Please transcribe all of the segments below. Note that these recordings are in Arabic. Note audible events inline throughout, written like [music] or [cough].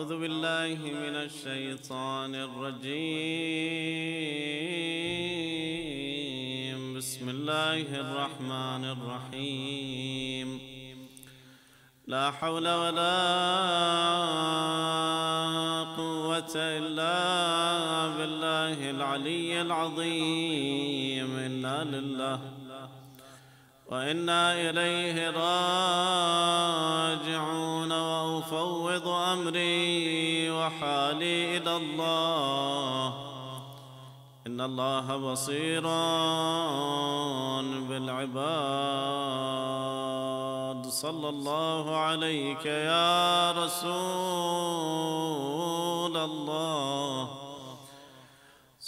أعوذ بالله من الشيطان الرجيم بسم الله الرحمن الرحيم لا حول ولا قوة إلا بالله العلي العظيم إلا لله وانا اليه راجعون وافوض امري وحالي الى الله ان الله بصير بالعباد صلى الله عليك يا رسول الله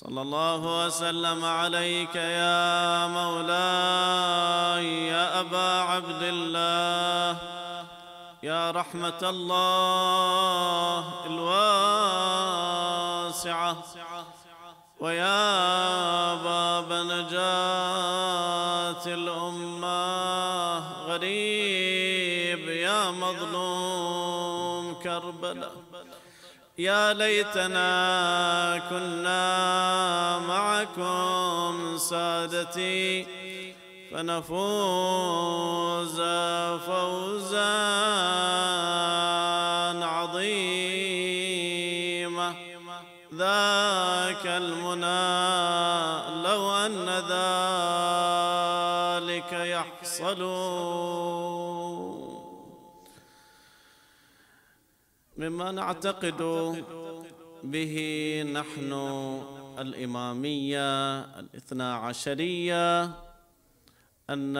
صلى الله وسلم عليك يا مولاي يا أبا عبد الله يا رحمة الله الواسعة ويا باب نجاة الأمة غريب يا مظلوم كربلاء يا ليتنا كنا معكم سادتي فنفوز فوزا عظيما ذاك المنى لو أن ذلك يحصل مما نعتقد به نحن الإمامية الاثنا عشرية أن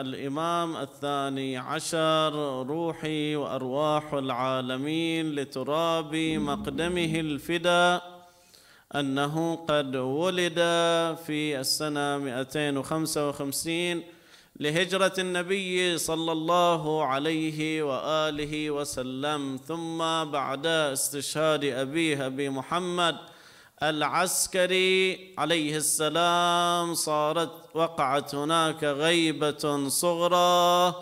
الإمام الثاني عشر روحي وأرواح العالمين لتراب مقدمه الفدا أنه قد ولد في السنة 255 لهجرة النبي صلى الله عليه وآله وسلم ثم بعد استشهاد أبيه أبي محمد العسكري عليه السلام صارت وقعت هناك غيبة صغرى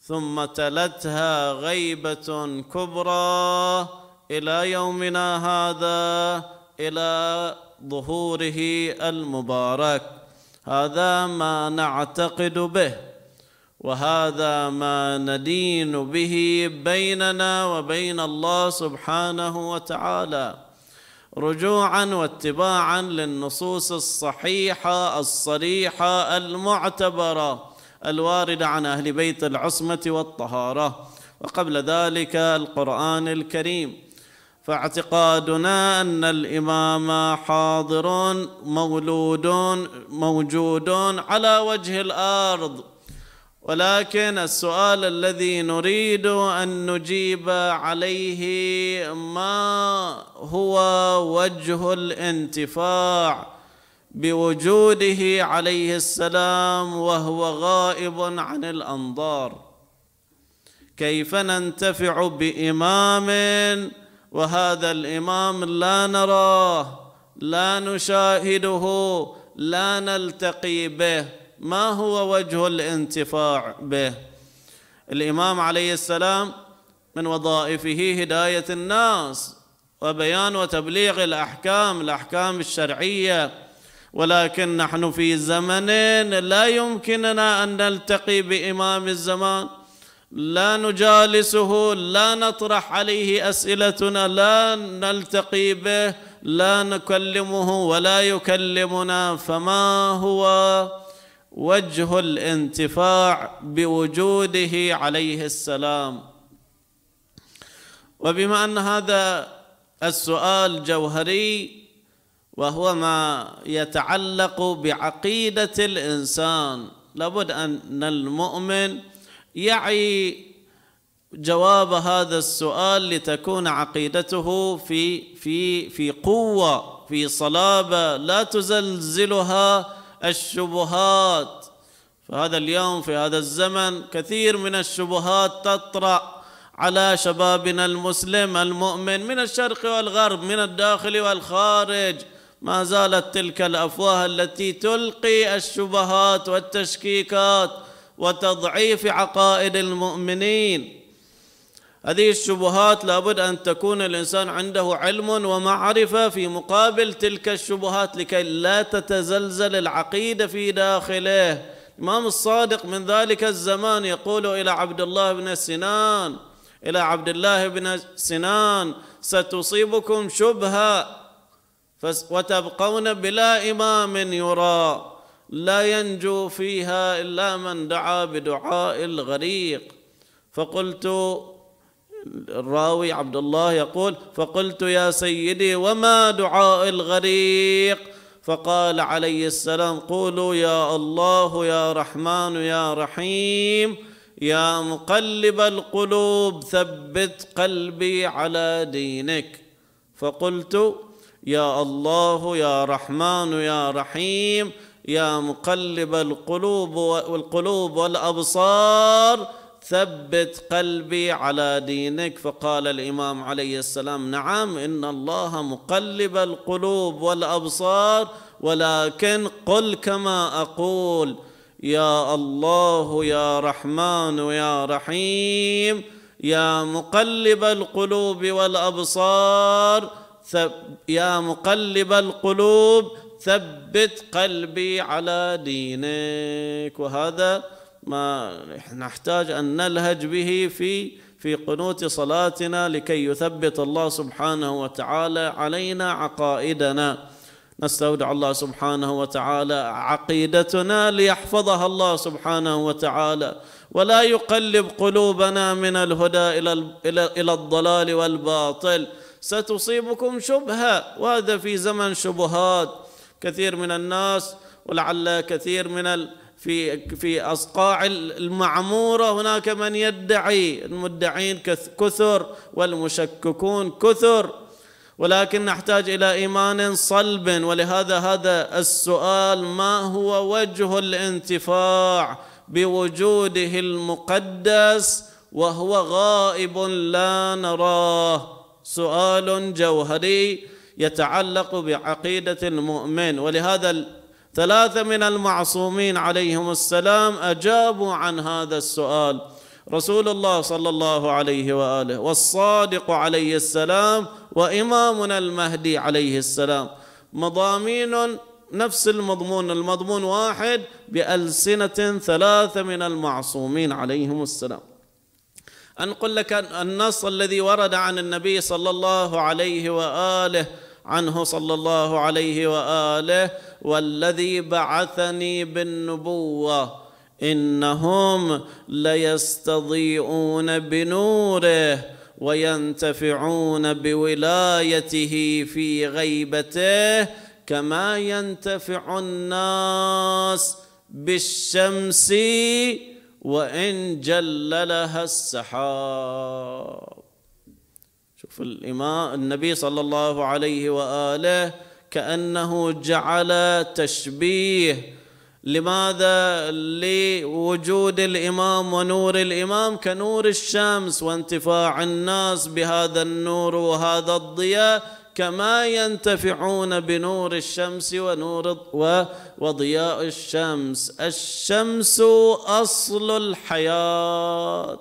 ثم تلتها غيبة كبرى إلى يومنا هذا إلى ظهوره المبارك هذا ما نعتقد به وهذا ما ندين به بيننا وبين الله سبحانه وتعالى رجوعا واتباعا للنصوص الصحيحه الصريحه المعتبره الوارده عن اهل بيت العصمه والطهاره وقبل ذلك القران الكريم فاعتقادنا ان الامام حاضر مولود موجود على وجه الارض ولكن السؤال الذي نريد ان نجيب عليه ما هو وجه الانتفاع بوجوده عليه السلام وهو غائب عن الانظار كيف ننتفع بامام وهذا الامام لا نراه لا نشاهده لا نلتقي به ما هو وجه الانتفاع به الامام عليه السلام من وظائفه هدايه الناس وبيان وتبليغ الاحكام الاحكام الشرعيه ولكن نحن في زمن لا يمكننا ان نلتقي بامام الزمان لا نجالسه لا نطرح عليه اسئلتنا لا نلتقي به لا نكلمه ولا يكلمنا فما هو وجه الانتفاع بوجوده عليه السلام وبما ان هذا السؤال جوهري وهو ما يتعلق بعقيده الانسان لابد ان المؤمن يعي جواب هذا السؤال لتكون عقيدته في في في قوه في صلابه لا تزلزلها الشبهات فهذا اليوم في هذا الزمن كثير من الشبهات تطرأ على شبابنا المسلم المؤمن من الشرق والغرب من الداخل والخارج ما زالت تلك الافواه التي تلقي الشبهات والتشكيكات وتضعيف عقائد المؤمنين هذه الشبهات لابد أن تكون الإنسان عنده علم ومعرفة في مقابل تلك الشبهات لكي لا تتزلزل العقيدة في داخله الإمام الصادق من ذلك الزمان يقول إلى عبد الله بن سنان إلى عبد الله بن سنان ستصيبكم شبهة وتبقون بلا إمام يرى لا ينجو فيها الا من دعا بدعاء الغريق فقلت الراوي عبد الله يقول فقلت يا سيدي وما دعاء الغريق فقال عليه السلام قولوا يا الله يا رحمن يا رحيم يا مقلب القلوب ثبت قلبي على دينك فقلت يا الله يا رحمن يا رحيم يا مقلب القلوب والقلوب والابصار ثبت قلبي على دينك فقال الامام عليه السلام نعم ان الله مقلب القلوب والابصار ولكن قل كما اقول يا الله يا رحمن يا رحيم يا مقلب القلوب والابصار يا مقلب القلوب ثبت قلبي على دينك وهذا ما نحتاج ان نلهج به في في قنوت صلاتنا لكي يثبت الله سبحانه وتعالى علينا عقائدنا نستودع الله سبحانه وتعالى عقيدتنا ليحفظها الله سبحانه وتعالى ولا يقلب قلوبنا من الهدى الى الى الضلال والباطل ستصيبكم شبهه وهذا في زمن شبهات كثير من الناس ولعل كثير من ال في في اصقاع المعموره هناك من يدعي المدعين كثر والمشككون كثر ولكن نحتاج الى ايمان صلب ولهذا هذا السؤال ما هو وجه الانتفاع بوجوده المقدس وهو غائب لا نراه سؤال جوهري يتعلق بعقيدة المؤمن ولهذا ثلاثة من المعصومين عليهم السلام أجابوا عن هذا السؤال رسول الله صلى الله عليه وآله والصادق عليه السلام وإمامنا المهدي عليه السلام مضامين نفس المضمون المضمون واحد بألسنة ثلاثة من المعصومين عليهم السلام أنقل لك النص الذي ورد عن النبي صلى الله عليه وآله عنه صلى الله عليه وآله والذي بعثني بالنبوة إنهم ليستضيئون بنوره وينتفعون بولايته في غيبته كما ينتفع الناس بالشمس وإن جللها السحاب شوف الإمام النبي صلى الله عليه وآله كأنه جعل تشبيه لماذا لوجود الإمام ونور الإمام كنور الشمس وانتفاع الناس بهذا النور وهذا الضياء كما ينتفعون بنور الشمس ونور وضياء الشمس الشمس أصل الحياة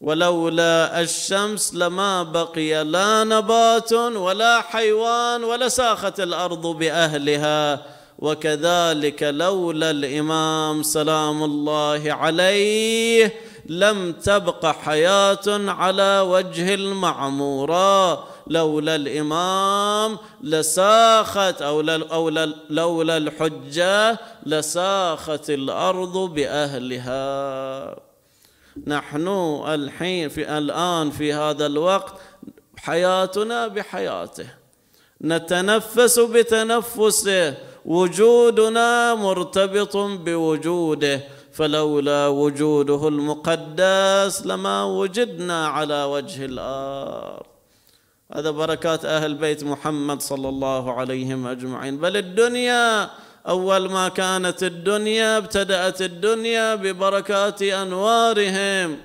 ولولا الشمس لما بقي لا نبات ولا حيوان ولساخت الأرض بأهلها وكذلك لولا الإمام سلام الله عليه لم تبق حياة على وجه المعمورة لولا الإمام لساخت أو لولا, لولا الحجة لساخت الأرض بأهلها نحن الحين في الآن في هذا الوقت حياتنا بحياته نتنفس بتنفسه وجودنا مرتبط بوجوده فلولا وجوده المقدس لما وجدنا على وجه الارض هذا بركات أهل بيت محمد صلى الله عليهم أجمعين بل الدنيا أول ما كانت الدنيا ابتدأت الدنيا ببركات أنوارهم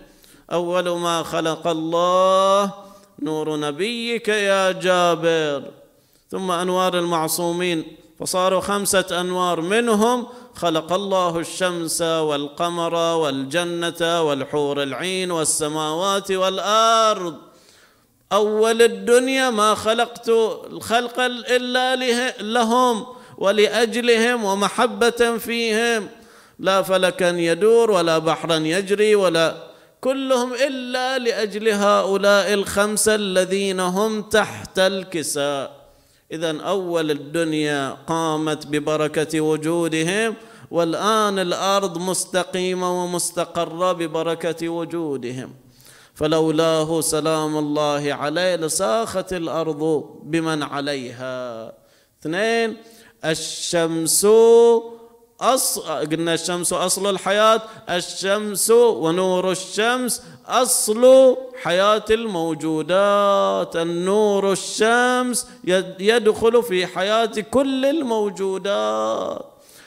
أول ما خلق الله نور نبيك يا جابر ثم أنوار المعصومين فصاروا خمسة أنوار منهم خلق الله الشمس والقمر والجنة والحور العين والسماوات والأرض أول الدنيا ما خلقت الخلق إلا لهم ولأجلهم ومحبة فيهم لا فلكا يدور ولا بحرا يجري ولا كلهم إلا لأجل هؤلاء الخمسة الذين هم تحت الكساء إذا أول الدنيا قامت ببركة وجودهم والآن الأرض مستقيمة ومستقرة ببركة وجودهم فلولاه سلام الله عليه لساخت الارض بمن عليها اثنين الشمس أص... قلنا الشمس أصل الحياة الشمس ونور الشمس أصل حياة الموجودات النور الشمس يدخل في حياة كل الموجودات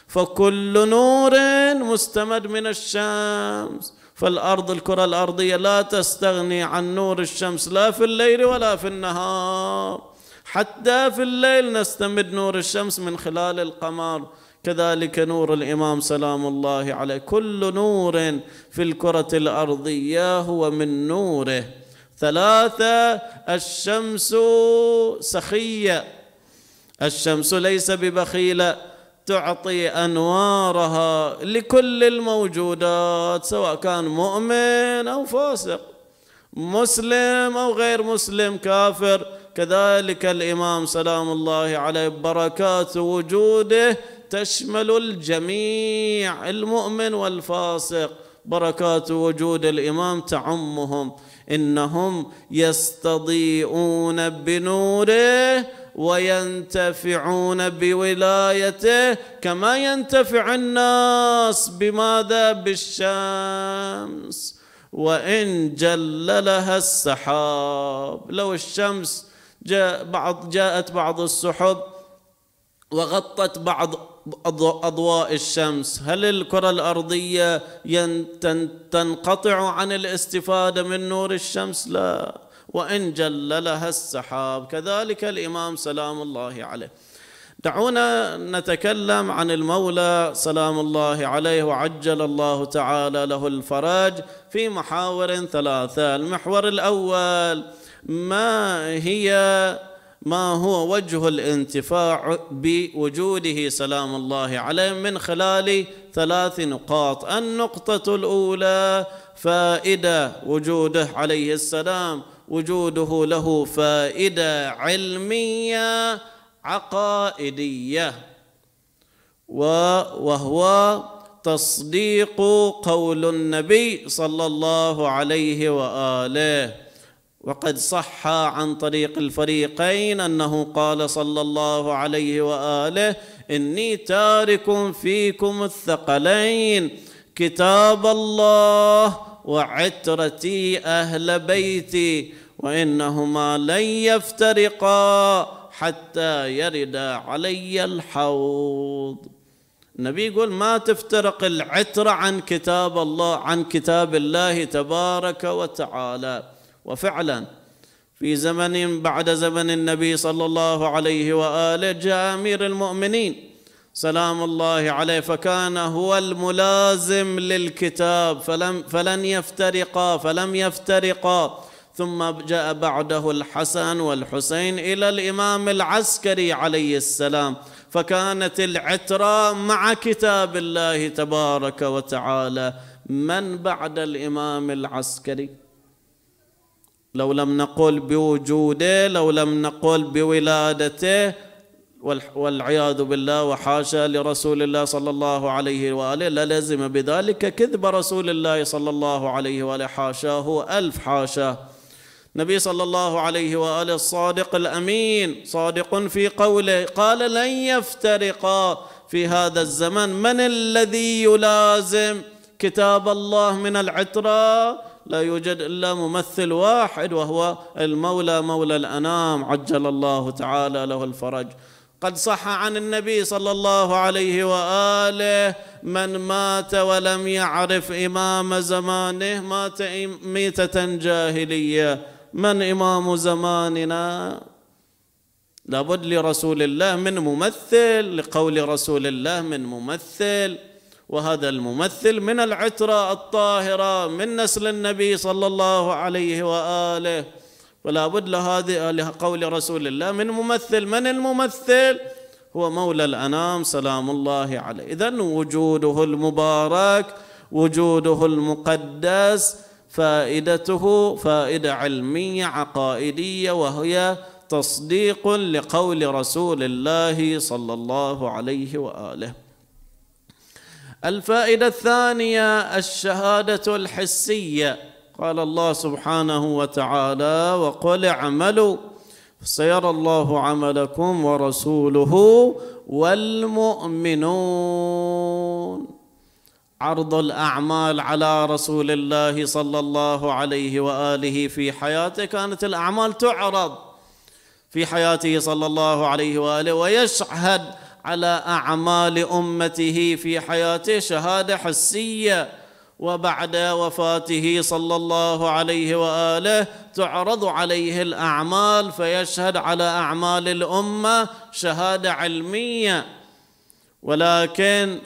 فكل نور مستمد من الشمس فالأرض الكرة الأرضية لا تستغني عن نور الشمس لا في الليل ولا في النهار حتى في الليل نستمد نور الشمس من خلال القمر كذلك نور الإمام سلام الله عليه كل نور في الكرة الأرضية هو من نوره ثلاثة الشمس سخية الشمس ليس ببخيلة تعطي انوارها لكل الموجودات سواء كان مؤمن او فاسق مسلم او غير مسلم كافر كذلك الامام سلام الله عليه بركات وجوده تشمل الجميع المؤمن والفاسق بركات وجود الامام تعمهم انهم يستضيئون بنوره وينتفعون بولايته كما ينتفع الناس بماذا بالشمس وإن جللها السحاب لو الشمس جاء بعض جاءت بعض السحب وغطت بعض أضواء الشمس هل الكرة الأرضية تنقطع عن الاستفادة من نور الشمس؟ لا وإن جللها السحاب كذلك الإمام سلام الله عليه دعونا نتكلم عن المولى سلام الله عليه وعجل الله تعالى له الفرج في محاور ثلاثة المحور الأول ما هي ما هو وجه الانتفاع بوجوده سلام الله عليه من خلال ثلاث نقاط النقطة الأولى فائدة وجوده عليه السلام وجوده له فائده علميه عقائديه وهو تصديق قول النبي صلى الله عليه واله وقد صح عن طريق الفريقين انه قال صلى الله عليه واله اني تارك فيكم الثقلين كتاب الله وعترتي اهل بيتي وإنهما لن يفترقا حتى يردا علي الحوض النبي يقول ما تفترق العترة عن كتاب الله عن كتاب الله تبارك وتعالى وفعلا في زمن بعد زمن النبي صلى الله عليه وآله جاء أمير المؤمنين سلام الله عليه فكان هو الملازم للكتاب فلم فلن يفترقا فلم يفترقا ثم جاء بعده الحسن والحسين الى الامام العسكري عليه السلام فكانت العتره مع كتاب الله تبارك وتعالى من بعد الامام العسكري لو لم نقل بوجوده لو لم نقل بولادته والعياذ بالله وحاشا لرسول الله صلى الله عليه واله للزم بذلك كذب رسول الله صلى الله عليه واله حاشاه الف حاشاه النبي صلى الله عليه واله الصادق الامين صادق في قوله قال لن يفترقا في هذا الزمن من الذي يلازم كتاب الله من العتره لا يوجد الا ممثل واحد وهو المولى مولى الانام عجل الله تعالى له الفرج قد صح عن النبي صلى الله عليه واله من مات ولم يعرف امام زمانه مات ميته جاهليه من إمام زماننا لابد لرسول الله من ممثل لقول رسول الله من ممثل وهذا الممثل من العترة الطاهرة من نسل النبي صلى الله عليه وآله ولا بد لهذه لقول رسول الله من ممثل من الممثل هو مولى الأنام سلام الله عليه إذا وجوده المبارك وجوده المقدس فائدته فائدة علمية عقائدية وهي تصديق لقول رسول الله صلى الله عليه وآله الفائدة الثانية الشهادة الحسية قال الله سبحانه وتعالى وقل اعملوا سيرى الله عملكم ورسوله والمؤمنون عرض الاعمال على رسول الله صلى الله عليه واله في حياته كانت الاعمال تعرض في حياته صلى الله عليه واله ويشهد على اعمال امته في حياته شهاده حسيه وبعد وفاته صلى الله عليه واله تعرض عليه الاعمال فيشهد على اعمال الامه شهاده علميه ولكن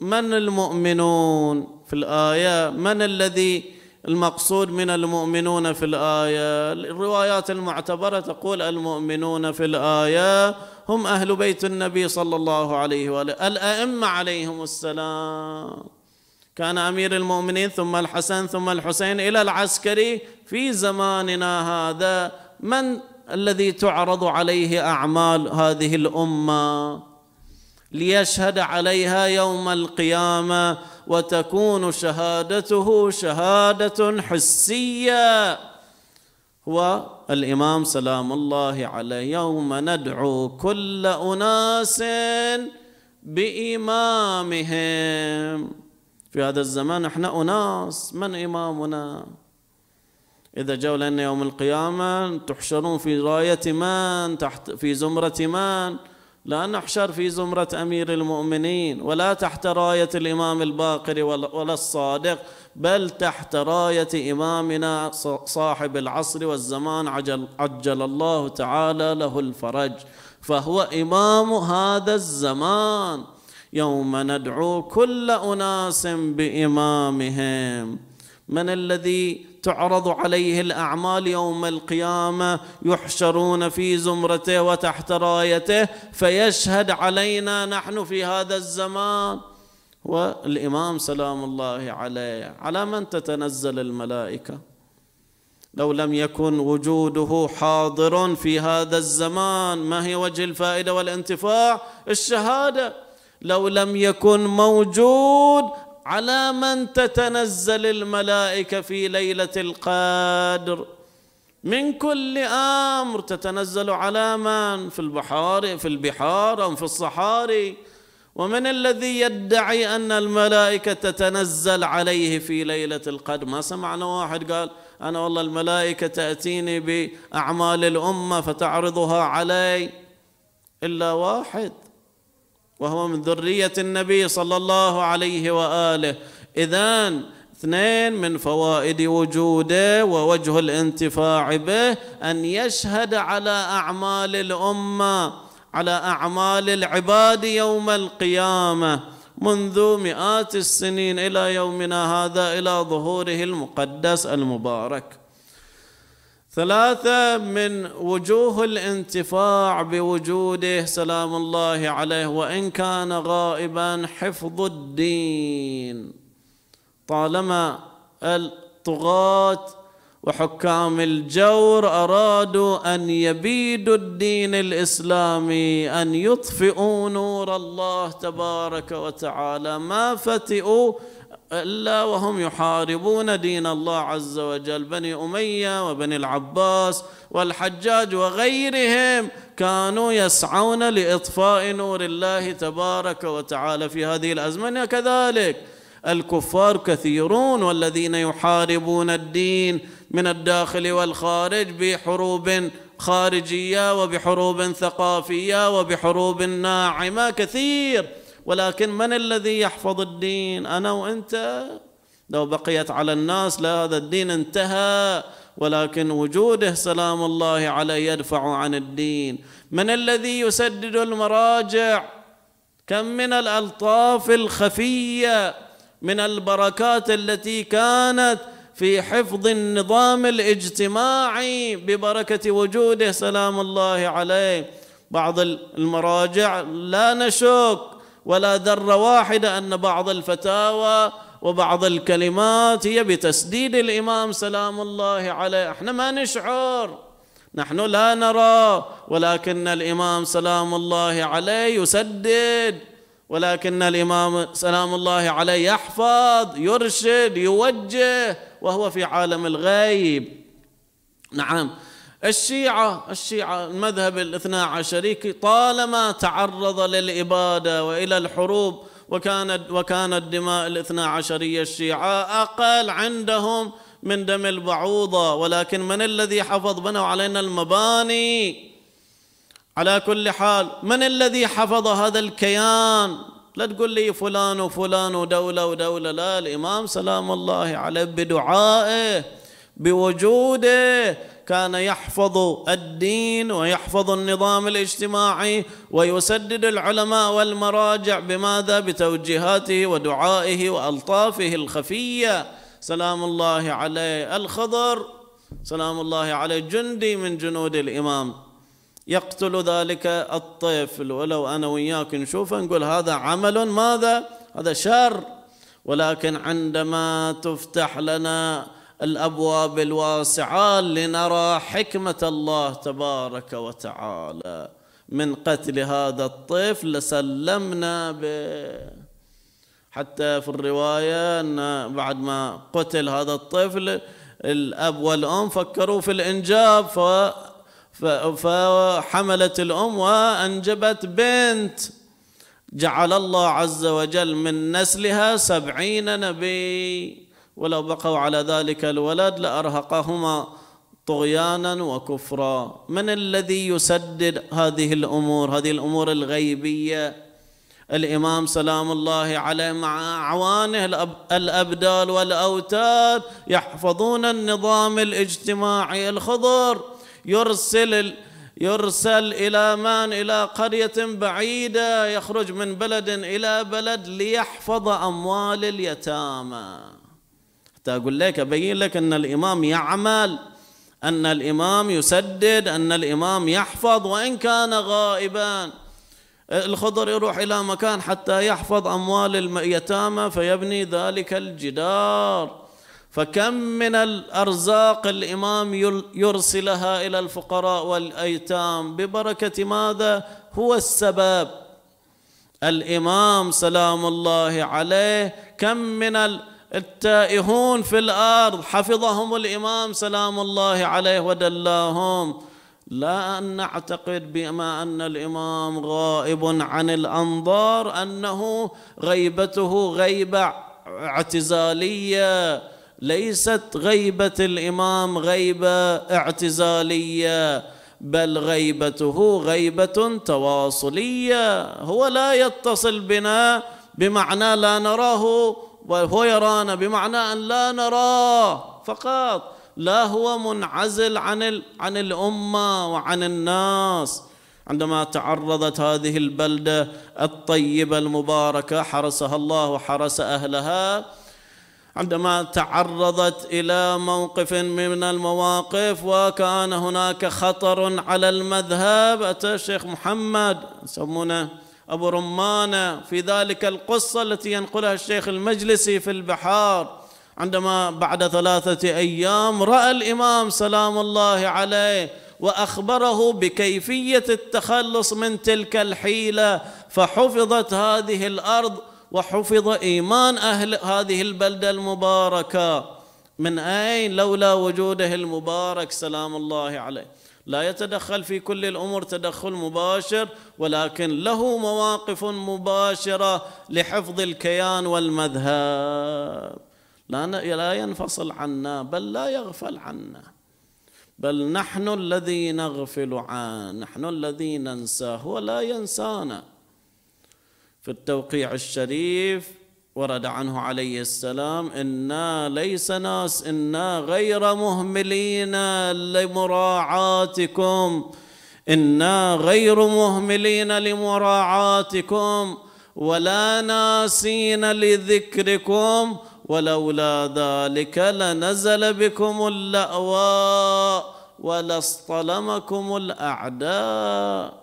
من المؤمنون في الآية من الذي المقصود من المؤمنون في الآية الروايات المعتبرة تقول المؤمنون في الآية هم أهل بيت النبي صلى الله عليه وآله الأئمة عليهم السلام كان أمير المؤمنين ثم الحسن ثم الحسين إلى العسكري في زماننا هذا من الذي تعرض عليه أعمال هذه الأمة ليشهد عليها يوم القيامه وتكون شهادته شهاده حسيه هو الامام سلام الله عليه يوم ندعو كل اناس بامامهم في هذا الزمان احنا اناس من امامنا إذا جاء لنا يوم القيامة تحشرون في راية من تحت في زمرة من لا نحشر في زمرة أمير المؤمنين ولا تحت راية الإمام الباقر ولا الصادق بل تحت راية إمامنا صاحب العصر والزمان عجل, عجل الله تعالى له الفرج فهو إمام هذا الزمان يوم ندعو كل أناس بإمامهم من الذي تعرض عليه الاعمال يوم القيامه يحشرون في زمرته وتحت رايته فيشهد علينا نحن في هذا الزمان والامام سلام الله عليه على من تتنزل الملائكه لو لم يكن وجوده حاضر في هذا الزمان ما هي وجه الفائده والانتفاع الشهاده لو لم يكن موجود على من تتنزل الملائكه في ليله القدر من كل امر تتنزل على من في البحار في البحار ام في الصحاري ومن الذي يدعي ان الملائكه تتنزل عليه في ليله القدر ما سمعنا واحد قال انا والله الملائكه تاتيني باعمال الامه فتعرضها علي الا واحد وهو من ذرية النبي صلى الله عليه وآله إذا اثنين من فوائد وجوده ووجه الانتفاع به أن يشهد على أعمال الأمة على أعمال العباد يوم القيامة منذ مئات السنين إلى يومنا هذا إلى ظهوره المقدس المبارك ثلاثة من وجوه الانتفاع بوجوده سلام الله عليه وإن كان غائبا حفظ الدين طالما الطغاة وحكام الجور أرادوا أن يبيدوا الدين الإسلامي أن يطفئوا نور الله تبارك وتعالى ما فتئوا الا وهم يحاربون دين الله عز وجل بني اميه وبني العباس والحجاج وغيرهم كانوا يسعون لاطفاء نور الله تبارك وتعالى في هذه الازمنه كذلك الكفار كثيرون والذين يحاربون الدين من الداخل والخارج بحروب خارجيه وبحروب ثقافيه وبحروب ناعمه كثير ولكن من الذي يحفظ الدين انا وانت لو بقيت على الناس لا هذا الدين انتهى ولكن وجوده سلام الله عليه يدفع عن الدين من الذي يسدد المراجع كم من الالطاف الخفيه من البركات التي كانت في حفظ النظام الاجتماعي ببركه وجوده سلام الله عليه بعض المراجع لا نشك ولا ذره واحده ان بعض الفتاوى وبعض الكلمات هي بتسديد الامام سلام الله عليه، احنا ما نشعر نحن لا نرى ولكن الامام سلام الله عليه يسدد ولكن الامام سلام الله عليه يحفظ يرشد يوجه وهو في عالم الغيب. نعم الشيعة الشيعة المذهب الاثنا عشري طالما تعرض للإبادة وإلى الحروب وكانت وكانت دماء الاثنا عشرية الشيعة أقل عندهم من دم البعوضة ولكن من الذي حفظ بنوا علينا المباني على كل حال من الذي حفظ هذا الكيان لا تقول لي فلان وفلان ودولة ودولة لا الإمام سلام الله عليه بدعائه بوجوده كان يحفظ الدين ويحفظ النظام الاجتماعي ويسدد العلماء والمراجع بماذا بتوجيهاته ودعائه والطافه الخفيه سلام الله عليه الخضر سلام الله عليه جندي من جنود الامام يقتل ذلك الطفل ولو انا وياك نشوفه نقول هذا عمل ماذا هذا شر ولكن عندما تفتح لنا الابواب الواسعه لنرى حكمه الله تبارك وتعالى من قتل هذا الطفل لسلمنا به حتى في الروايه ان بعد ما قتل هذا الطفل الاب والام فكروا في الانجاب ف فحملت الام وانجبت بنت جعل الله عز وجل من نسلها سبعين نبي ولو بقوا على ذلك الولد لارهقهما طغيانا وكفرا من الذي يسدد هذه الامور هذه الامور الغيبيه الامام سلام الله عليه مع اعوانه الابدال والاوتاد يحفظون النظام الاجتماعي الخضر يرسل يرسل الى من الى قريه بعيده يخرج من بلد الى بلد ليحفظ اموال اليتامى حتى أقول لك أبين لك أن الإمام يعمل أن الإمام يسدد أن الإمام يحفظ وإن كان غائبا الخضر يروح إلى مكان حتى يحفظ أموال اليتامى فيبني ذلك الجدار فكم من الأرزاق الإمام يرسلها إلى الفقراء والأيتام ببركة ماذا هو السبب الإمام سلام الله عليه كم من التائهون في الارض حفظهم الامام سلام الله عليه ودلاهم لا ان نعتقد بما ان الامام غائب عن الانظار انه غيبته غيبه اعتزاليه ليست غيبه الامام غيبه اعتزاليه بل غيبته غيبه تواصليه هو لا يتصل بنا بمعنى لا نراه وهو يرانا بمعنى أن لا نراه فقط لا هو منعزل عن, عن الأمة وعن الناس عندما تعرضت هذه البلدة الطيبة المباركة حرسها الله وحرس أهلها عندما تعرضت إلى موقف من المواقف وكان هناك خطر على المذهب أتى الشيخ محمد يسمونه أبو رمانة في ذلك القصة التي ينقلها الشيخ المجلسي في البحار عندما بعد ثلاثة أيام رأى الإمام سلام الله عليه وأخبره بكيفية التخلص من تلك الحيلة فحفظت هذه الأرض وحفظ إيمان أهل هذه البلدة المباركة من أين لولا وجوده المبارك سلام الله عليه لا يتدخل في كل الامور تدخل مباشر ولكن له مواقف مباشره لحفظ الكيان والمذهب لا لا ينفصل عنا بل لا يغفل عنا بل نحن الذي نغفل عنه نحن الذي ننساه ولا ينسانا في التوقيع الشريف ورد عنه عليه السلام إنا ليس ناس إنا غير مهملين لمراعاتكم إنا غير مهملين لمراعاتكم ولا ناسين لذكركم ولولا ذلك لنزل بكم اللأواء ولاصطلمكم الأعداء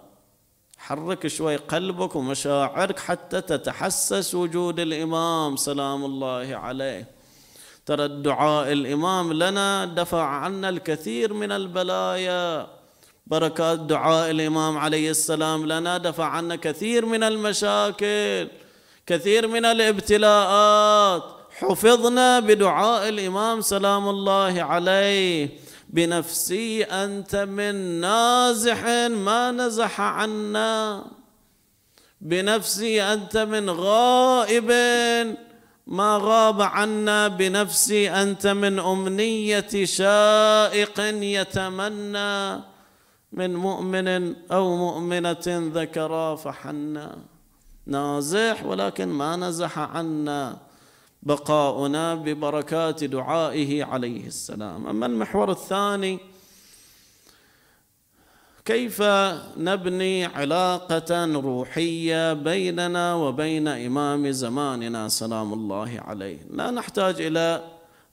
حرك شوي قلبك ومشاعرك حتى تتحسس وجود الإمام سلام الله عليه ترى الدعاء الإمام لنا دفع عنا الكثير من البلايا بركات دعاء الإمام عليه السلام لنا دفع عنا كثير من المشاكل كثير من الابتلاءات حفظنا بدعاء الإمام سلام الله عليه بنفسي أنت من نازح ما نزح عنا بنفسي أنت من غائب ما غاب عنا بنفسي أنت من أمنية شائق يتمنى من مؤمن أو مؤمنة ذكرى فحنا نازح ولكن ما نزح عنا بقاؤنا ببركات دعائه عليه السلام أما المحور الثاني كيف نبني علاقة روحية بيننا وبين إمام زماننا سلام الله عليه لا نحتاج إلى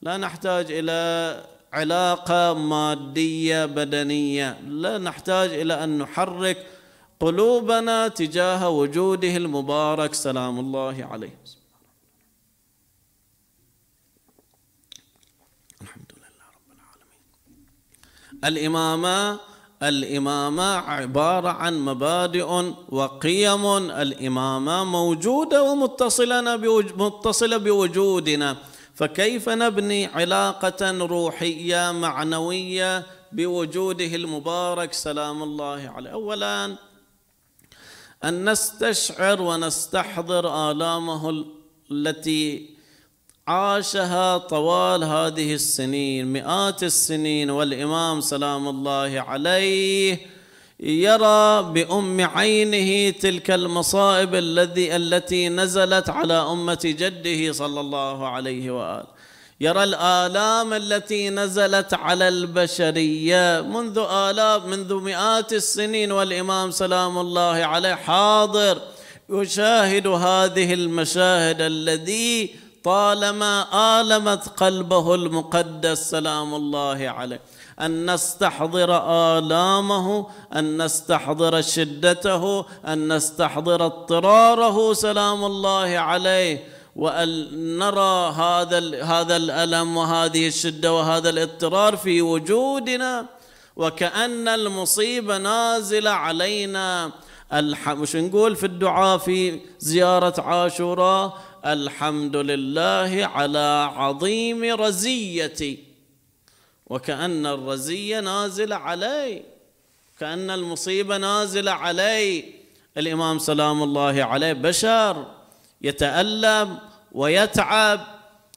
لا نحتاج إلى علاقة مادية بدنية لا نحتاج إلى أن نحرك قلوبنا تجاه وجوده المبارك سلام الله عليه الإمامة الإمامة عبارة عن مبادئ وقيم الإمامة موجودة ومتصلة متصلة بوجودنا فكيف نبني علاقة روحية معنوية بوجوده المبارك سلام الله عليه أولا أن نستشعر ونستحضر آلامه التي عاشها طوال هذه السنين مئات السنين والإمام سلام الله عليه يرى بأم عينه تلك المصائب الذي التي نزلت على أمة جده صلى الله عليه وآله يرى الآلام التي نزلت على البشرية منذ آلاف منذ مئات السنين والإمام سلام الله عليه حاضر يشاهد هذه المشاهد الذي طالما آلمت قلبه المقدس سلام الله عليه أن نستحضر آلامه أن نستحضر شدته أن نستحضر اضطراره سلام الله عليه وأن نرى هذا هذا الألم وهذه الشدة وهذا الاضطرار في وجودنا وكأن المصيبة نازلة علينا الح... مش نقول في الدعاء في زيارة عاشوراء الحمد لله على عظيم رزيتي وكأن الرزية نازلة علي كأن المصيبة نازلة علي الإمام سلام الله عليه بشر يتألم ويتعب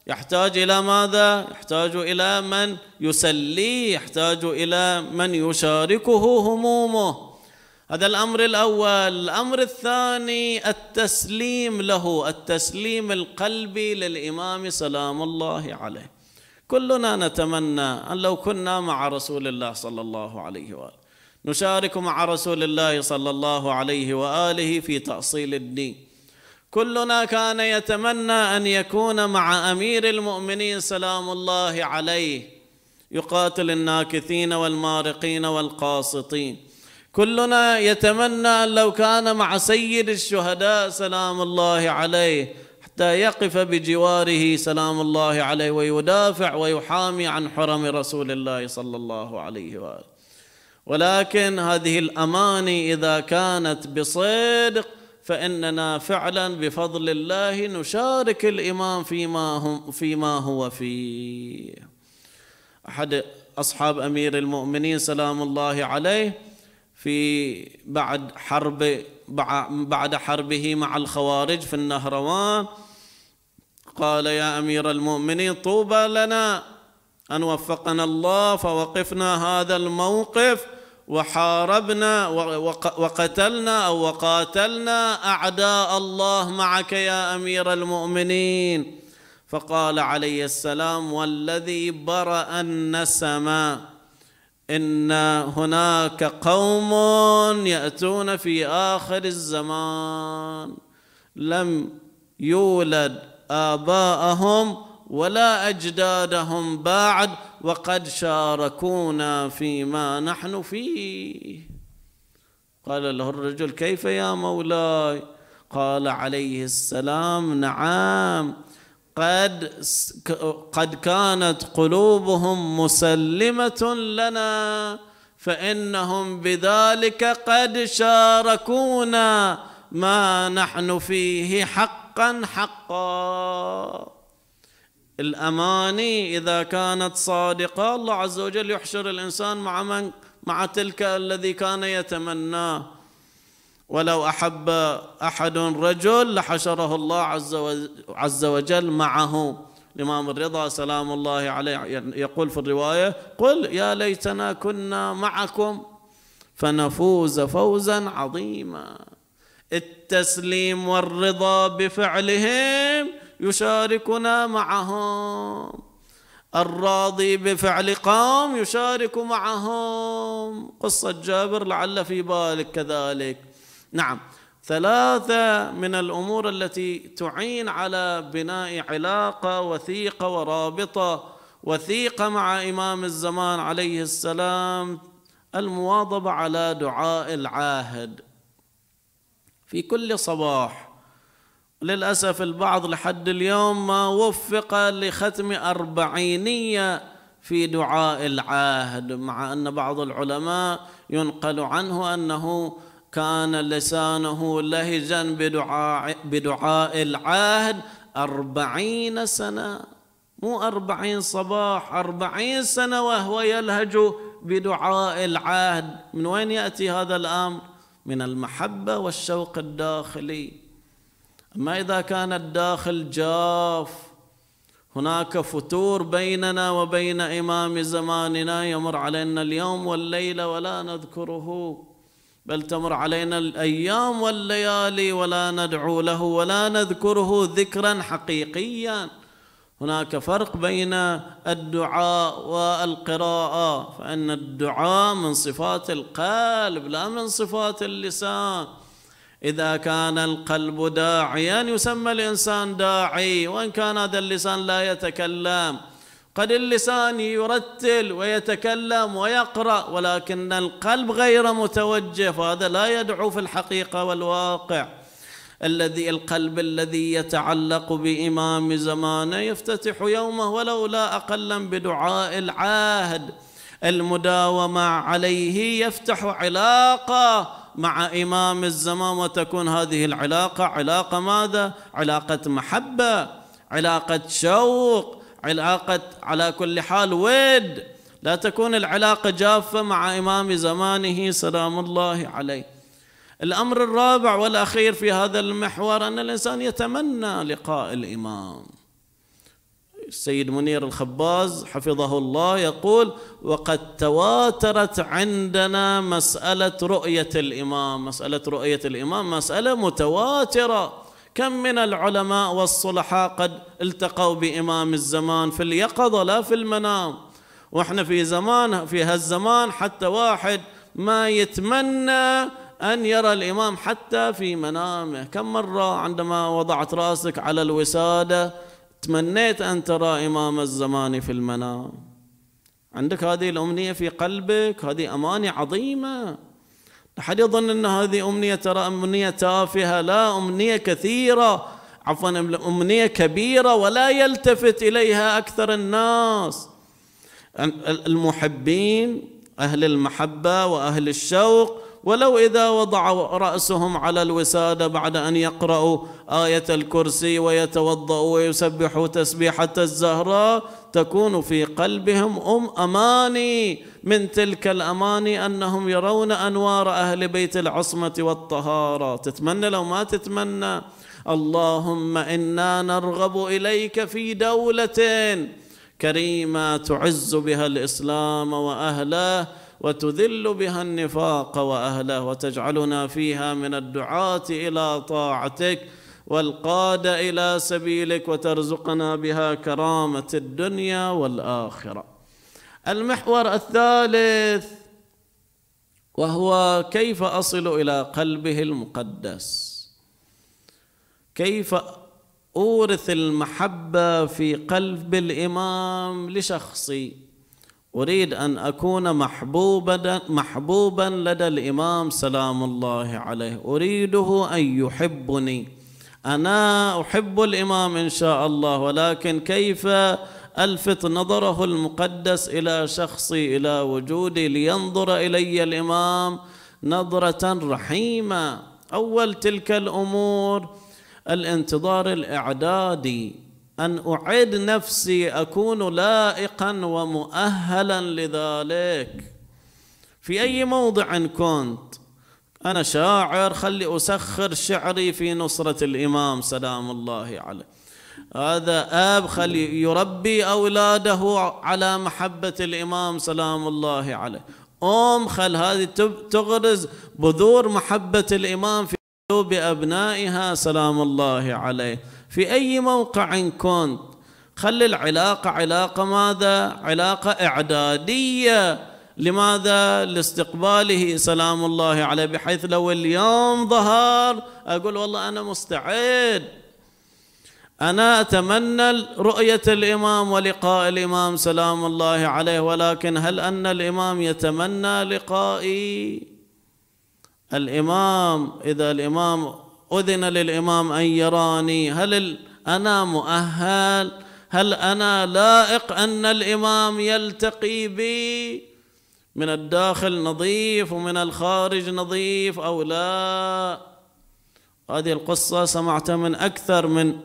يحتاج إلى ماذا؟ يحتاج إلى من يسليه يحتاج إلى من يشاركه همومه هذا الامر الاول الامر الثاني التسليم له التسليم القلبي للامام سلام الله عليه كلنا نتمنى ان لو كنا مع رسول الله صلى الله عليه واله نشارك مع رسول الله صلى الله عليه واله في تاصيل الدين كلنا كان يتمنى ان يكون مع امير المؤمنين سلام الله عليه يقاتل الناكثين والمارقين والقاسطين كلنا يتمنى أن لو كان مع سيد الشهداء سلام الله عليه حتى يقف بجواره سلام الله عليه ويدافع ويحامي عن حرم رسول الله صلى الله عليه وآله ولكن هذه الأماني إذا كانت بصدق فإننا فعلا بفضل الله نشارك الإمام فيما, هم فيما هو فيه أحد أصحاب أمير المؤمنين سلام الله عليه في بعد حرب بعد حربه مع الخوارج في النهروان قال يا امير المؤمنين طوبى لنا ان وفقنا الله فوقفنا هذا الموقف وحاربنا وقتلنا او وقاتلنا اعداء الله معك يا امير المؤمنين فقال عليه السلام والذي برأ النسمه ان هناك قوم ياتون في اخر الزمان لم يولد اباءهم ولا اجدادهم بعد وقد شاركونا فيما نحن فيه قال له الرجل كيف يا مولاي قال عليه السلام نعم قد قد كانت قلوبهم مسلمه لنا فانهم بذلك قد شاركونا ما نحن فيه حقا حقا الاماني اذا كانت صادقه الله عز وجل يحشر الانسان مع من مع تلك الذي كان يتمناه ولو أحب أحد رجل لحشره الله عز وجل معه الإمام الرضا سلام الله عليه يقول في الرواية قل يا ليتنا كنا معكم فنفوز فوزا عظيما التسليم والرضا بفعلهم يشاركنا معهم الراضي بفعل قوم يشارك معهم قصة جابر لعل في بالك كذلك نعم ثلاثة من الأمور التي تعين على بناء علاقة وثيقة ورابطة وثيقة مع إمام الزمان عليه السلام المواظبة على دعاء العاهد في كل صباح للأسف البعض لحد اليوم ما وفق لختم أربعينية في دعاء العاهد مع أن بعض العلماء ينقل عنه أنه كان لسانه لهجا بدعاء, بدعاء العهد أربعين سنة مو أربعين صباح أربعين سنة وهو يلهج بدعاء العهد من وين يأتي هذا الأمر؟ من المحبة والشوق الداخلي أما إذا كان الداخل جاف هناك فتور بيننا وبين إمام زماننا يمر علينا اليوم والليلة ولا نذكره بل تمر علينا الايام والليالي ولا ندعو له ولا نذكره ذكرا حقيقيا هناك فرق بين الدعاء والقراءه فان الدعاء من صفات القلب لا من صفات اللسان اذا كان القلب داعيا يسمى الانسان داعي وان كان هذا اللسان لا يتكلم قد اللسان يرتل ويتكلم ويقرا ولكن القلب غير متوجه فهذا لا يدعو في الحقيقه والواقع الذي القلب الذي يتعلق بامام زمانه يفتتح يومه ولو لا اقلا بدعاء العهد المداومه عليه يفتح علاقه مع امام الزمان وتكون هذه العلاقه علاقه ماذا؟ علاقه محبه علاقه شوق علاقة على كل حال ود لا تكون العلاقة جافة مع إمام زمانه سلام الله عليه الأمر الرابع والأخير في هذا المحور أن الإنسان يتمنى لقاء الإمام السيد منير الخباز حفظه الله يقول وقد تواترت عندنا مسألة رؤية الإمام مسألة رؤية الإمام مسألة متواترة كم من العلماء والصلحاء قد التقوا بإمام الزمان في اليقظة لا في المنام وإحنا في زمان في هالزمان حتى واحد ما يتمنى أن يرى الإمام حتى في منامه كم مرة عندما وضعت رأسك على الوسادة تمنيت أن ترى إمام الزمان في المنام عندك هذه الأمنية في قلبك هذه أمانة عظيمة أحد يظن أن هذه أمنية ترى أمنية تافهة لا أمنية كثيرة عفوا أمنية كبيرة ولا يلتفت إليها أكثر الناس المحبين أهل المحبة وأهل الشوق ولو إذا وضعوا رأسهم على الوسادة بعد أن يقرأوا آية الكرسي ويتوضأوا ويسبحوا تسبيحة الزهراء تكون في قلبهم أم أماني من تلك الأماني أنهم يرون أنوار أهل بيت العصمة والطهارة تتمنى لو ما تتمنى اللهم إنا نرغب إليك في دولة كريمة تعز بها الإسلام وأهله وتذل بها النفاق واهله وتجعلنا فيها من الدعاه الى طاعتك والقاده الى سبيلك وترزقنا بها كرامه الدنيا والاخره المحور الثالث وهو كيف اصل الى قلبه المقدس كيف اورث المحبه في قلب الامام لشخصي أريد أن أكون محبوبا محبوبا لدى الإمام سلام الله عليه أريده أن يحبني أنا أحب الإمام إن شاء الله ولكن كيف ألفت نظره المقدس إلى شخصي إلى وجودي لينظر إلي الإمام نظرة رحيمة أول تلك الأمور الانتظار الإعدادي أن أعد نفسي أكون لائقا ومؤهلا لذلك في أي موضع كنت أنا شاعر خلي أسخر شعري في نصرة الإمام سلام الله عليه هذا أب خلي يربي أولاده على محبة الإمام سلام الله عليه أم خل هذه تغرز بذور محبة الإمام في قلوب أبنائها سلام الله عليه في أي موقع كنت خلي العلاقة علاقة ماذا؟ علاقة إعدادية لماذا؟ لاستقباله سلام الله عليه بحيث لو اليوم ظهر أقول والله أنا مستعد أنا أتمنى رؤية الإمام ولقاء الإمام سلام الله عليه ولكن هل أن الإمام يتمنى لقائي؟ الإمام إذا الإمام أذن للإمام أن يراني هل أنا مؤهل هل أنا لائق أن الإمام يلتقي بي من الداخل نظيف ومن الخارج نظيف أو لا هذه القصة سمعتها من أكثر من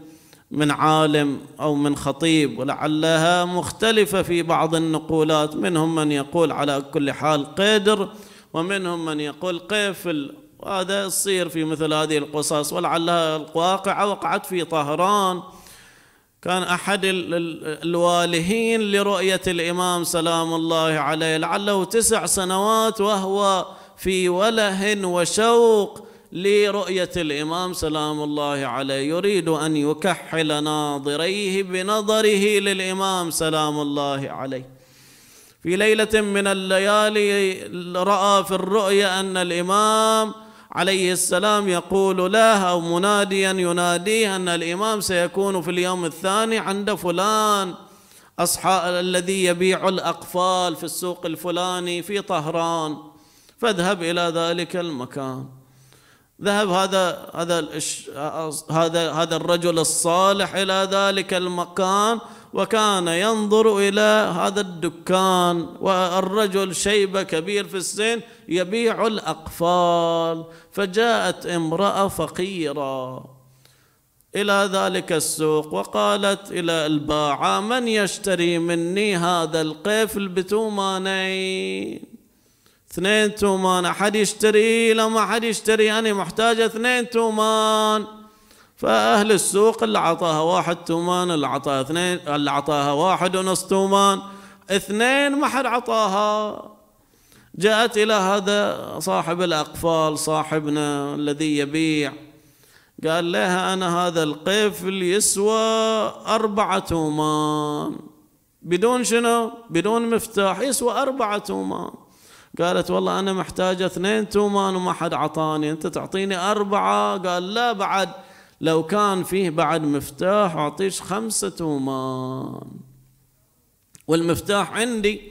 من عالم أو من خطيب ولعلها مختلفة في بعض النقولات منهم من يقول على كل حال قدر ومنهم من يقول قيفل وهذا يصير في مثل هذه القصص ولعلها الواقعة وقعت في طهران كان أحد الوالهين لرؤية الإمام سلام الله عليه لعله تسع سنوات وهو في وله وشوق لرؤية الإمام سلام الله عليه يريد أن يكحل ناظريه بنظره للإمام سلام الله عليه في ليلة من الليالي رأى في الرؤيا أن الإمام عليه السلام يقول له أو مناديا يناديه أن الإمام سيكون في اليوم الثاني عند فلان أصحاء الذي يبيع الأقفال في السوق الفلاني في طهران فاذهب إلى ذلك المكان ذهب هذا هذا هذا هذا الرجل الصالح إلى ذلك المكان وكان ينظر إلى هذا الدكان والرجل شيبة كبير في السن يبيع الأقفال فجاءت امرأة فقيرة إلى ذلك السوق وقالت إلى الباعة من يشتري مني هذا القفل بتومانين اثنين تومان أحد يشتري لما أحد يشتري أنا محتاجة اثنين تومان فأهل السوق اللي عطاها واحد تومان اللي عطاها اثنين اللي عطاها واحد ونص تومان اثنين ما حد عطاها جاءت إلى هذا صاحب الأقفال صاحبنا الذي يبيع قال لها أنا هذا القفل يسوى أربعة تومان بدون شنو؟ بدون مفتاح يسوى أربعة تومان قالت والله أنا محتاجة اثنين تومان وما حد عطاني أنت تعطيني أربعة قال لا بعد لو كان فيه بعد مفتاح أعطيش خمسة تومان والمفتاح عندي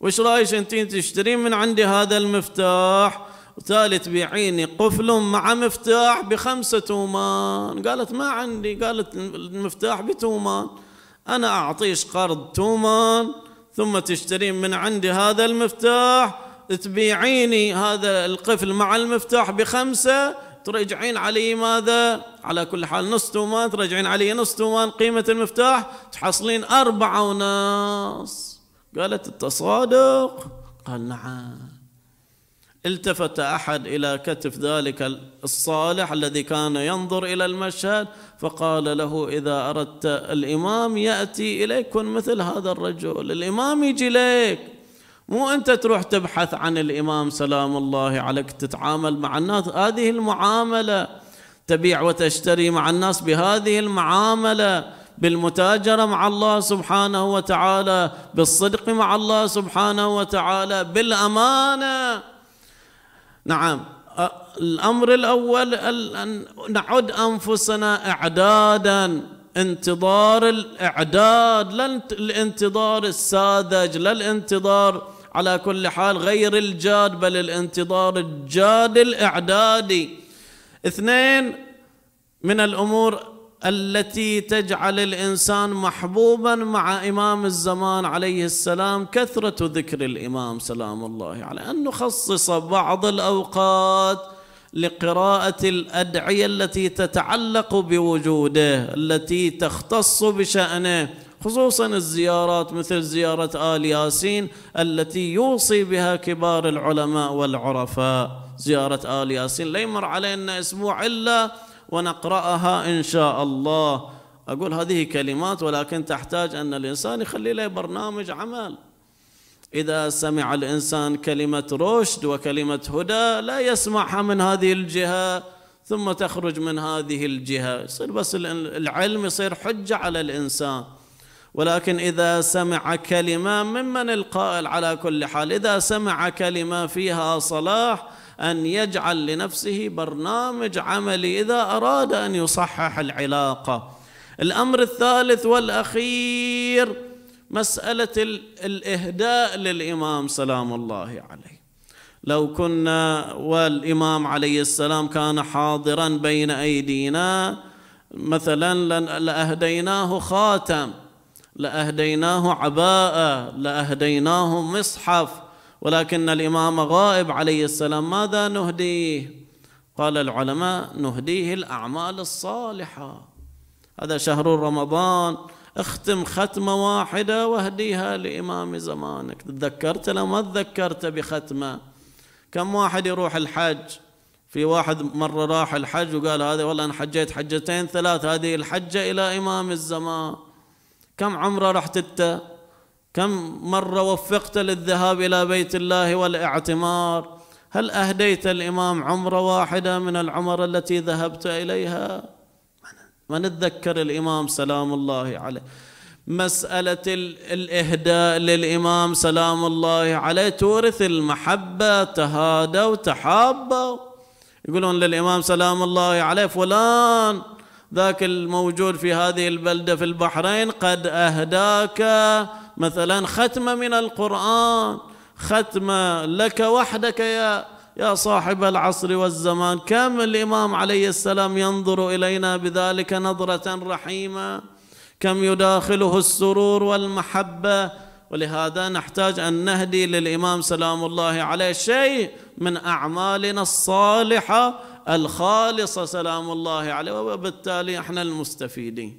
وش رايش انتين تشترين من عندي هذا المفتاح وتالي تبيعيني قفل مع مفتاح بخمسة تومان قالت ما عندي قالت المفتاح بتومان أنا أعطيش قرض تومان ثم تشترين من عندي هذا المفتاح تبيعيني هذا القفل مع المفتاح بخمسة ترجعين علي ماذا على كل حال نص تومان ترجعين علي نص تومان قيمة المفتاح تحصلين أربعة ونص قالت التصادق قال نعم التفت أحد إلى كتف ذلك الصالح الذي كان ينظر إلى المشهد فقال له إذا أردت الإمام يأتي إليك كن مثل هذا الرجل الإمام يجي إليك مو أنت تروح تبحث عن الإمام سلام الله عليك تتعامل مع الناس هذه المعاملة تبيع وتشتري مع الناس بهذه المعاملة بالمتاجرة مع الله سبحانه وتعالى بالصدق مع الله سبحانه وتعالى بالأمانة نعم الأمر الأول أن نعد أنفسنا إعدادا انتظار الإعداد لا الانتظار الساذج لا الانتظار على كل حال غير الجاد بل الانتظار الجاد الاعدادي اثنين من الامور التي تجعل الانسان محبوبا مع امام الزمان عليه السلام كثره ذكر الامام سلام الله عليه ان نخصص بعض الاوقات لقراءه الادعيه التي تتعلق بوجوده التي تختص بشانه خصوصا الزيارات مثل زيارة آل ياسين التي يوصي بها كبار العلماء والعرفاء زيارة آل ياسين لا يمر علينا أسبوع إلا ونقرأها إن شاء الله أقول هذه كلمات ولكن تحتاج أن الإنسان يخلي له برنامج عمل إذا سمع الإنسان كلمة رشد وكلمة هدى لا يسمعها من هذه الجهة ثم تخرج من هذه الجهة يصير بس العلم يصير حجة على الإنسان ولكن إذا سمع كلمة ممن القائل على كل حال إذا سمع كلمة فيها صلاح أن يجعل لنفسه برنامج عملي إذا أراد أن يصحح العلاقة الأمر الثالث والأخير مسألة الإهداء للإمام سلام الله عليه لو كنا والإمام عليه السلام كان حاضرا بين أيدينا مثلا لأهديناه خاتم لأهديناه عباء لأهديناه مصحف ولكن الإمام غائب عليه السلام ماذا نهديه قال العلماء نهديه الأعمال الصالحة هذا شهر رمضان اختم ختمة واحدة واهديها لإمام زمانك تذكرت لما ما تذكرت بختمة كم واحد يروح الحج في واحد مرة راح الحج وقال هذا والله أنا حجيت حجتين ثلاث هذه الحجة إلى إمام الزمان كم عمرة رحت أنت كم مرة وفقت للذهاب إلى بيت الله والاعتمار هل أهديت الإمام عمرة واحدة من العمر التي ذهبت إليها ما نتذكر الإمام سلام الله عليه مسألة الإهداء للإمام سلام الله عليه تورث المحبة تهادوا تحابوا يقولون للإمام سلام الله عليه فلان ذاك الموجود في هذه البلدة في البحرين قد أهداك مثلا ختمة من القرآن ختمة لك وحدك يا يا صاحب العصر والزمان كم الإمام عليه السلام ينظر إلينا بذلك نظرة رحيمة كم يداخله السرور والمحبة ولهذا نحتاج أن نهدي للإمام سلام الله عليه شيء من أعمالنا الصالحة الخالصه سلام الله عليه وبالتالي احنا المستفيدين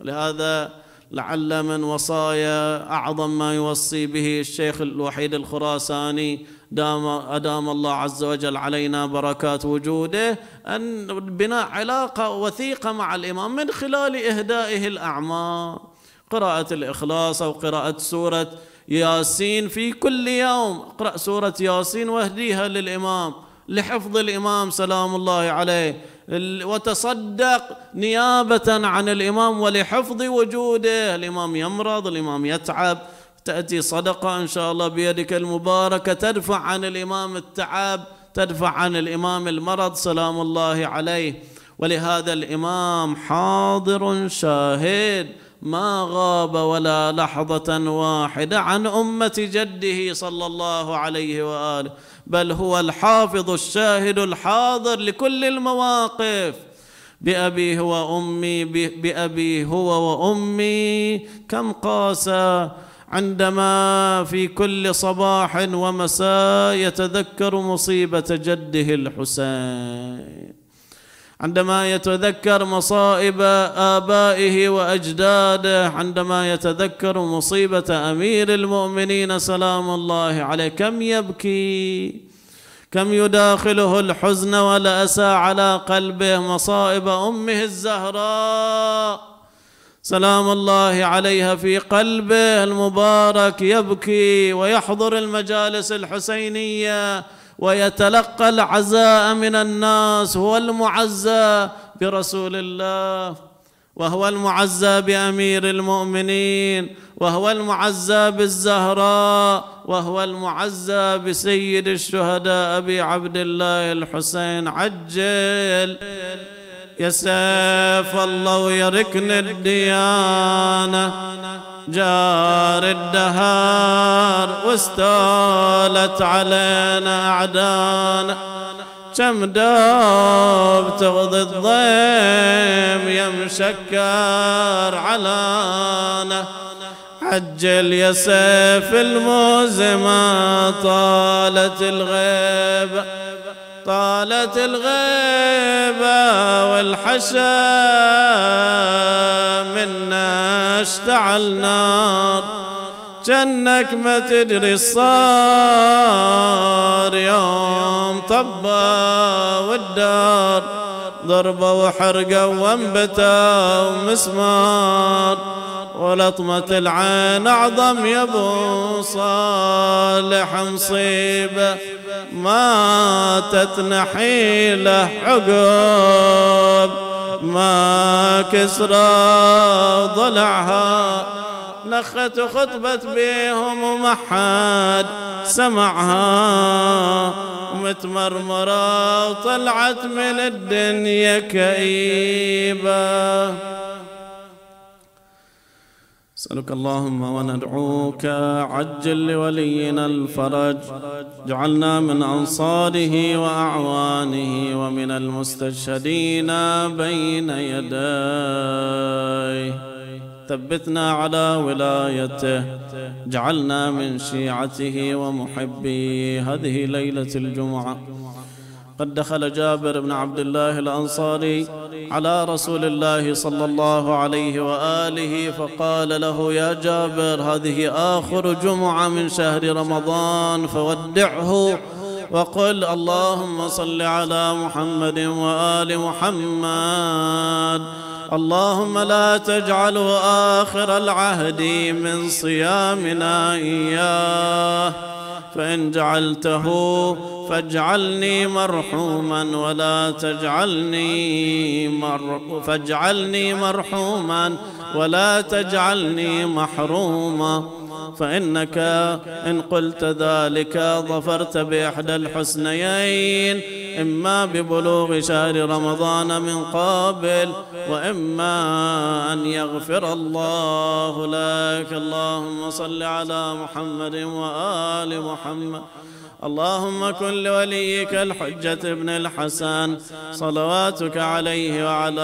لهذا لعل من وصايا اعظم ما يوصي به الشيخ الوحيد الخراساني دام ادام الله عز وجل علينا بركات وجوده ان بناء علاقه وثيقه مع الامام من خلال اهدائه الاعمال قراءه الاخلاص او قراءه سوره ياسين في كل يوم اقرا سوره ياسين واهديها للامام لحفظ الامام سلام الله عليه وتصدق نيابه عن الامام ولحفظ وجوده الامام يمرض الامام يتعب تاتي صدقه ان شاء الله بيدك المباركه تدفع عن الامام التعب تدفع عن الامام المرض سلام الله عليه ولهذا الامام حاضر شاهد ما غاب ولا لحظه واحده عن امه جده صلى الله عليه واله بل هو الحافظ الشاهد الحاضر لكل المواقف بأبي هو أمي بأبي هو وأمي كم قاسى عندما في كل صباح ومساء يتذكر مصيبة جده الحسين عندما يتذكر مصائب آبائه وأجداده عندما يتذكر مصيبة أمير المؤمنين سلام الله عليه كم يبكي كم يداخله الحزن والأسى على قلبه مصائب أمه الزهراء سلام الله عليها في قلبه المبارك يبكي ويحضر المجالس الحسينيه ويتلقى العزاء من الناس هو المعزى برسول الله وهو المعزى بامير المؤمنين وهو المعزى بالزهراء وهو المعزى بسيد الشهداء ابي عبد الله الحسين عجل يا سيف الله يركن الديانه جار الدهار واستولت علينا أعدانا كم دوب تغضي الضيم يمشكر علانا عجل يا سيف ما طالت الغيبة طالت الغيبة والحشا منا اشتعل نار جنك ما تدري صار يوم طبا والدار ضربة وحرقة وانبتة ومسمار ولطمة العين أعظم يا أبو صالح مصيبة ماتت نحيلة عقب ما كسرى ضلعها لخت خطبت بيهم ومحد سمعها متمرمرة وطلعت من الدنيا كئيبة اسألك اللهم وندعوك عجل لولينا الفرج جعلنا من أنصاره وأعوانه ومن المستشهدين بين يديه ثبتنا على ولايته جعلنا من شيعته ومحبي هذه ليلة الجمعة قد دخل جابر بن عبد الله الأنصاري على رسول الله صلى الله عليه وآله فقال له يا جابر هذه آخر جمعة من شهر رمضان فودعه وقل اللهم صل على محمد وآل محمد اللهم لا تجعله آخر العهد من صيامنا إياه فإن جعلته فاجعلني مرحوما ولا تجعلني مر... فاجعلني مرحوما ولا تجعلني محروما فإنك إن قلت ذلك ظفرت بإحدى الحسنيين إما ببلوغ شهر رمضان من قبل وإما أن يغفر الله لك اللهم صل على محمد وآل محمد اللهم كن لوليك الحجة ابن الحسن صلواتك عليه وعلى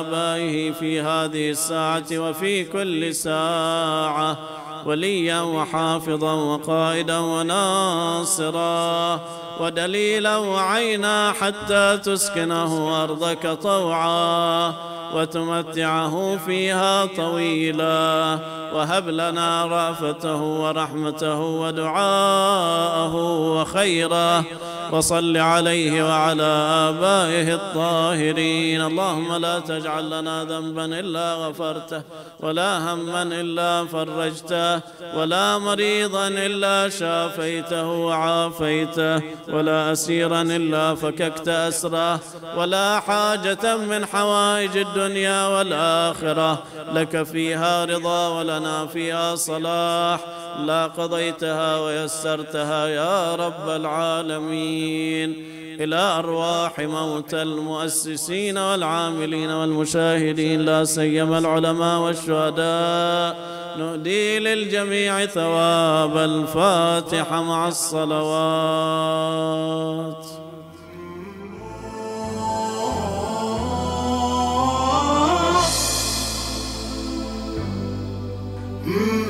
آبائه في هذه الساعة وفي كل ساعة وليا وحافظا وقائدا وناصرا ودليلا وعينا حتى تسكنه أرضك طوعا وتمتعه فيها طويلا وهب لنا رافته ورحمته ودعاءه وخيره وصل عليه وعلى آبائه الطاهرين اللهم لا تجعل لنا ذنبا إلا غفرته ولا هما إلا فرجته ولا مريضا إلا شافيته وعافيته ولا أسيرا إلا فككت أسره ولا حاجة من حوائج الدنيا الدنيا والآخرة لك فيها رضا ولنا فيها صلاح لا قضيتها ويسرتها يا رب العالمين إلى أرواح موتى المؤسسين والعاملين والمشاهدين لا سيما العلماء والشهداء نهدي للجميع ثواب الفاتحة مع الصلوات Mm. [gasps] [laughs]